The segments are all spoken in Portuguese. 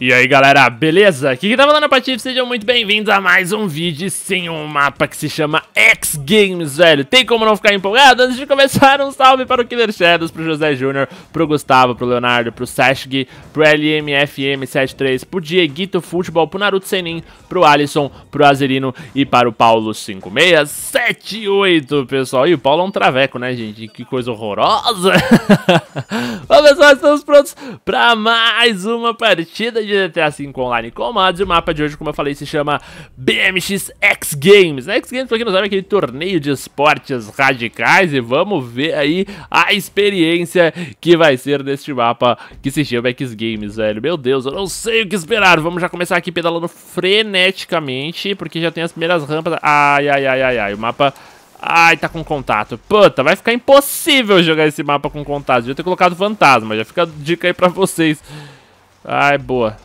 E aí galera, beleza? Aqui que tá falando a Patife, sejam muito bem-vindos a mais um vídeo sem um mapa que se chama X Games, velho. Tem como não ficar empolgado? Antes de começar, um salve para o Killer Shadows, pro José Júnior, pro Gustavo, pro Leonardo, pro Sashgi, pro LMFM73, pro Dieguito Futebol, pro Naruto Senin, pro Alisson, pro Azerino e para o Paulo 5678, pessoal. E o Paulo é um traveco, né, gente? Que coisa horrorosa! Bom, pessoal, estamos prontos para mais uma partida de GTA V Online com E o mapa de hoje, como eu falei, se chama BMX X Games. Né? X Games, pra quem não sabe, é aquele torneio de esportes radicais. E vamos ver aí a experiência que vai ser deste mapa que se chama X Games, velho. Meu Deus, eu não sei o que esperar. Vamos já começar aqui pedalando freneticamente, porque já tem as primeiras rampas. Ai, ai, ai, ai, ai. O mapa Ai, tá com contato. Puta, vai ficar impossível jogar esse mapa com contato. Devia ter colocado fantasma. Já fica a dica aí pra vocês. Ai, boa.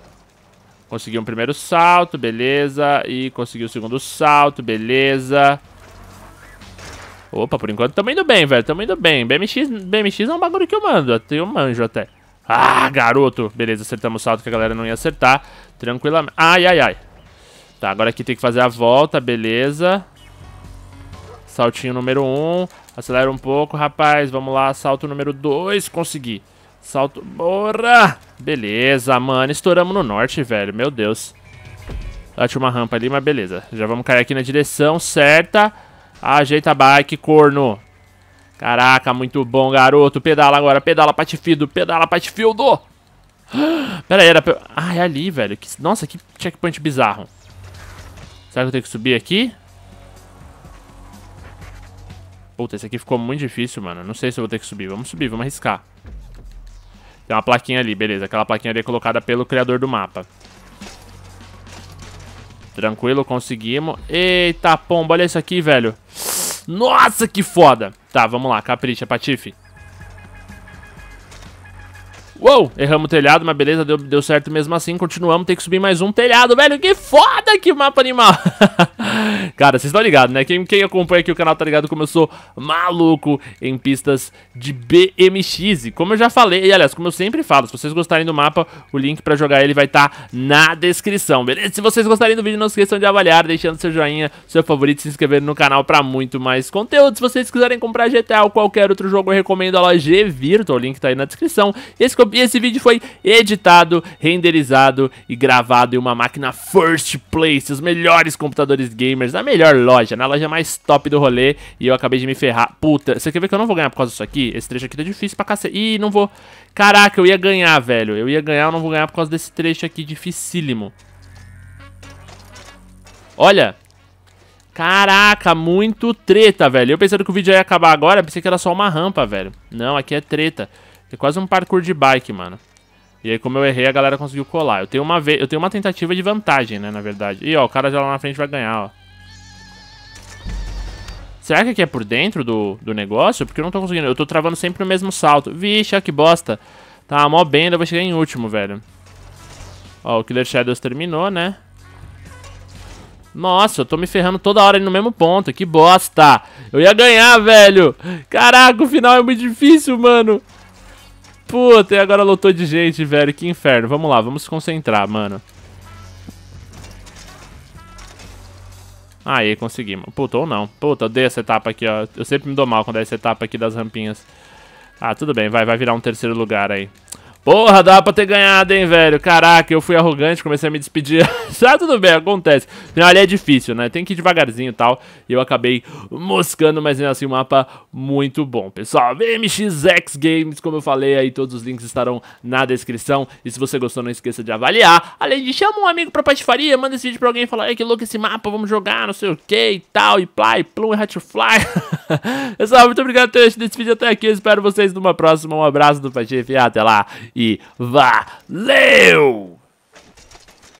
Consegui um primeiro salto, beleza. E consegui o um segundo salto, beleza. Opa, por enquanto tamo indo bem, velho. Tamo indo bem. BMX, BMX é um bagulho que eu mando. Eu manjo até. Ah, garoto. Beleza, acertamos o salto que a galera não ia acertar. Tranquilamente. Ai, ai, ai. Tá, agora aqui tem que fazer a volta, beleza. Saltinho número 1. Um. Acelera um pouco, rapaz. Vamos lá, salto número 2. Consegui. Salto... Bora! Beleza, mano. Estouramos no norte, velho. Meu Deus. Ah, tinha uma rampa ali, mas beleza. Já vamos cair aqui na direção certa. Ajeita a bike, corno. Caraca, muito bom, garoto. Pedala agora, pedala, patifido, pedala, patifido. Pera aí, era... Ah, é ali, velho. Nossa, que checkpoint bizarro. Será que eu tenho que subir aqui? Puta, esse aqui ficou muito difícil, mano. Não sei se eu vou ter que subir. Vamos subir, vamos arriscar. Tem uma plaquinha ali, beleza. Aquela plaquinha ali é colocada pelo criador do mapa. Tranquilo, conseguimos. Eita, pomba, olha isso aqui, velho. Nossa, que foda. Tá, vamos lá, capricha, Patife. Uou, erramos o telhado, mas beleza, deu, deu certo mesmo assim. Continuamos, tem que subir mais um telhado, velho. Que foda que mapa animal. Cara, vocês estão ligados, né? Quem, quem acompanha aqui o canal tá ligado como eu sou maluco em pistas de BMX. E como eu já falei, e aliás, como eu sempre falo, se vocês gostarem do mapa, o link pra jogar ele vai estar tá na descrição, beleza? Se vocês gostarem do vídeo, não esqueçam de avaliar, deixando seu joinha, seu favorito, se inscrever no canal pra muito mais conteúdo. Se vocês quiserem comprar GTA ou qualquer outro jogo, eu recomendo a loja G Virtual, o link tá aí na descrição. E esse e esse vídeo foi editado, renderizado e gravado em uma máquina first place, os melhores computadores gamers, na melhor loja, na loja mais top do rolê. E eu acabei de me ferrar. Puta, você quer ver que eu não vou ganhar por causa disso aqui? Esse trecho aqui tá difícil pra cacete. Ih, não vou. Caraca, eu ia ganhar, velho. Eu ia ganhar, eu não vou ganhar por causa desse trecho aqui dificílimo. Olha, Caraca, muito treta, velho. Eu pensando que o vídeo ia acabar agora, pensei que era só uma rampa, velho. Não, aqui é treta. Tem quase um parkour de bike, mano. E aí, como eu errei, a galera conseguiu colar. Eu tenho uma, ve eu tenho uma tentativa de vantagem, né, na verdade. Ih, ó, o cara já lá na frente vai ganhar, ó. Será que aqui é por dentro do, do negócio? Porque eu não tô conseguindo. Eu tô travando sempre no mesmo salto. Vixe, ó, que bosta. Tá, mó bem, ainda vou chegar em último, velho. Ó, o Killer Shadows terminou, né? Nossa, eu tô me ferrando toda hora no mesmo ponto, que bosta! Eu ia ganhar, velho! Caraca, o final é muito difícil, mano! Puta, e agora lotou de gente, velho. Que inferno. Vamos lá, vamos se concentrar, mano. Aí, conseguimos. Puta, ou não. Puta, odeio essa etapa aqui, ó. Eu sempre me dou mal quando é essa etapa aqui das rampinhas. Ah, tudo bem. Vai, vai virar um terceiro lugar aí. Porra, dá pra ter ganhado, hein, velho. Caraca, eu fui arrogante, comecei a me despedir. ah, tudo bem, acontece. Afinal, ali é difícil, né? Tem que ir devagarzinho e tal. E eu acabei moscando, mas é assim, um mapa muito bom. Pessoal, VMXX Games, como eu falei aí, todos os links estarão na descrição. E se você gostou, não esqueça de avaliar. Além de chama um amigo pra patifaria, manda esse vídeo pra alguém e fala, ei, que louco esse mapa, vamos jogar, não sei o que e tal. E Ply, plum, e hatchfly. Pessoal, muito obrigado por ter assistido esse vídeo até aqui. Eu espero vocês numa próxima. Um abraço do Patife. Até lá e valeu!